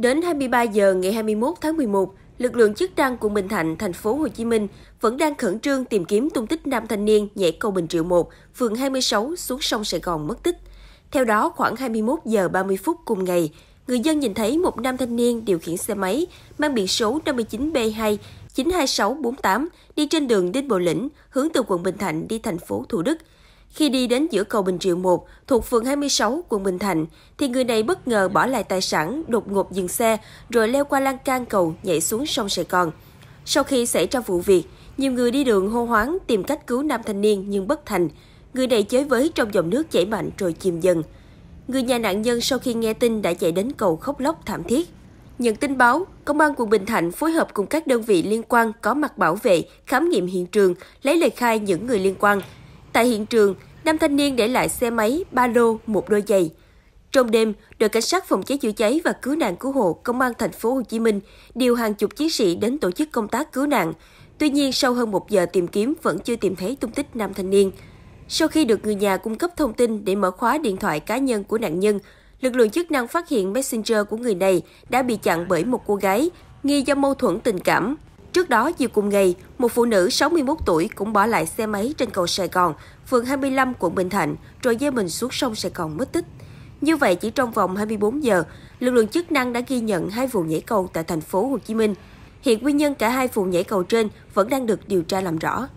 Đến 23 giờ ngày 21 tháng 11, lực lượng chức năng quận Bình Thạnh, thành phố Hồ Chí Minh vẫn đang khẩn trương tìm kiếm tung tích nam thanh niên nhảy cầu Bình Triệu 1, phường 26 xuống sông Sài Gòn mất tích. Theo đó, khoảng 21 giờ 30 phút cùng ngày, người dân nhìn thấy một nam thanh niên điều khiển xe máy mang biển số 59B2 92648 đi trên đường Đinh Bộ Lĩnh hướng từ quận Bình Thạnh đi thành phố Thủ Đức – khi đi đến giữa cầu Bình Triệu 1 thuộc phường 26, quận Bình Thạnh, thì người này bất ngờ bỏ lại tài sản, đột ngột dừng xe, rồi leo qua lan can cầu nhảy xuống sông Sài Gòn. Sau khi xảy ra vụ việc, nhiều người đi đường hô hoáng tìm cách cứu nam thanh niên nhưng bất thành. Người này chới với trong dòng nước chảy mạnh rồi chìm dần. Người nhà nạn nhân sau khi nghe tin đã chạy đến cầu khóc lóc thảm thiết. Nhận tin báo, Công an quận Bình Thạnh phối hợp cùng các đơn vị liên quan có mặt bảo vệ, khám nghiệm hiện trường, lấy lời khai những người liên quan. Tại hiện trường, nam thanh niên để lại xe máy, ba lô, một đôi giày. Trong đêm, đội cảnh sát phòng cháy chữa cháy và cứu nạn cứu hộ công an thành phố Hồ Chí Minh điều hàng chục chiến sĩ đến tổ chức công tác cứu nạn. Tuy nhiên, sau hơn một giờ tìm kiếm vẫn chưa tìm thấy tung tích nam thanh niên. Sau khi được người nhà cung cấp thông tin để mở khóa điện thoại cá nhân của nạn nhân, lực lượng chức năng phát hiện messenger của người này đã bị chặn bởi một cô gái nghi do mâu thuẫn tình cảm. Trước đó, chiều cùng ngày, một phụ nữ 61 tuổi cũng bỏ lại xe máy trên cầu Sài Gòn, phường 25 quận Bình Thạnh, rồi dây mình xuống sông Sài Gòn mất tích. Như vậy, chỉ trong vòng 24 giờ, lực lượng chức năng đã ghi nhận hai vụ nhảy cầu tại thành phố Hồ Chí Minh. Hiện nguyên nhân cả hai vụ nhảy cầu trên vẫn đang được điều tra làm rõ.